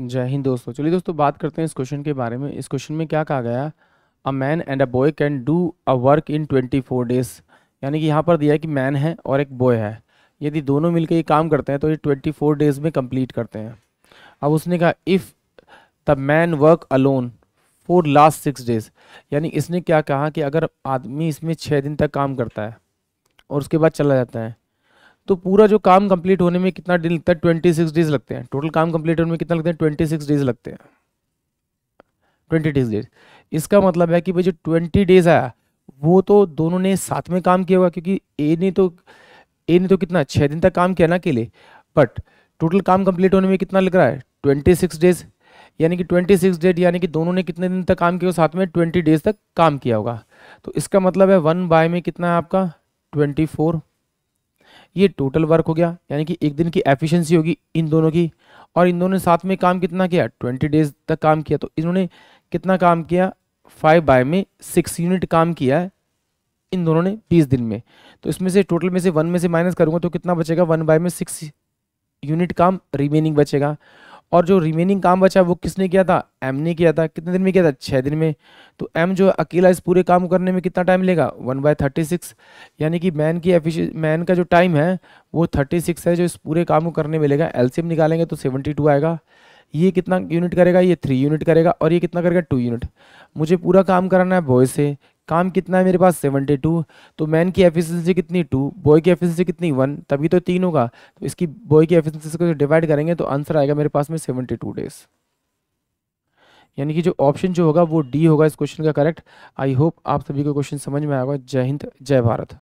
जय हिंद दोस्तों चलिए दोस्तों बात करते हैं इस क्वेश्चन के बारे में इस क्वेश्चन में क्या कहा गया a man and a boy can do a work in twenty four days यानी कि यहाँ पर दिया है कि मैन है और एक बॉय है यदि दोनों मिलकर ये काम करते हैं तो ये ट्वेंटी फोर डेज में कंप्लीट करते हैं अब उसने कहा if the man work alone for last six days यानी इसने क्या कहा कि अगर आदमी इसमें छः दिन तक काम करता है और उसके बाद चला जाता है तो पूरा जो काम कंप्लीट होने में कितना दिन लगता है ट्वेंटी सिक्स डेज लगते हैं टोटल काम कंप्लीट होने में कितना लगता है ट्वेंटी सिक्स डेज लगते हैं ट्वेंटी सिक्स डेज इसका मतलब है कि भाई जो ट्वेंटी डेज आया वो तो दोनों ने साथ में काम किया हुआ क्योंकि ए ने तो ए ने तो कितना छः दिन तक काम किया ना अकेले बट टोटल काम कंप्लीट होने में कितना लग रहा है ट्वेंटी सिक्स डेज यानी कि ट्वेंटी सिक्स डेज यानी कि दोनों ने कितने दिन तक काम किया साथ में ट्वेंटी डेज तक काम किया होगा तो इसका मतलब है वन बाय में कितना है आपका ट्वेंटी फोर ये टोटल वर्क हो गया यानी कि एक दिन की एफिशिएंसी होगी इन दोनों की और इन दोनों ने साथ में काम कितना किया ट्वेंटी डेज तक काम किया तो इन्होंने कितना काम किया फाइव बाय में सिक्स यूनिट काम किया है इन दोनों ने बीस दिन में तो इसमें से टोटल में से वन में से माइनस करूँगा तो कितना बचेगा वन बाय में सिक्स यूनिट काम रिमेनिंग बचेगा और जो रिमेनिंग काम बचा वो किसने किया था एम ने किया था कितने दिन में किया था छः दिन में तो एम जो अकेला इस पूरे काम करने में कितना टाइम लेगा वन बाय थर्टी सिक्स यानी कि मैन की एफिश मैन का जो टाइम है वो थर्टी सिक्स है जो इस पूरे काम को करने में लेगा एल निकालेंगे तो सेवेंटी टू आएगा ये कितना यूनिट करेगा ये थ्री यूनिट करेगा और ये कितना करेगा टू यूनिट मुझे पूरा काम कराना है बॉय से काम कितना है मेरे पास 72 तो मैन की एफिशिएंसी कितनी टू बॉय की एफिशिएंसी कितनी वन तभी तो तीन होगा तो इसकी बॉय की एफिशिएंसी को डिवाइड करेंगे तो आंसर आएगा मेरे पास में 72 डेज यानी कि जो ऑप्शन जो होगा वो डी होगा इस क्वेश्चन का करेक्ट आई होप आप सभी को क्वेश्चन समझ में आएगा जय हिंद जय भारत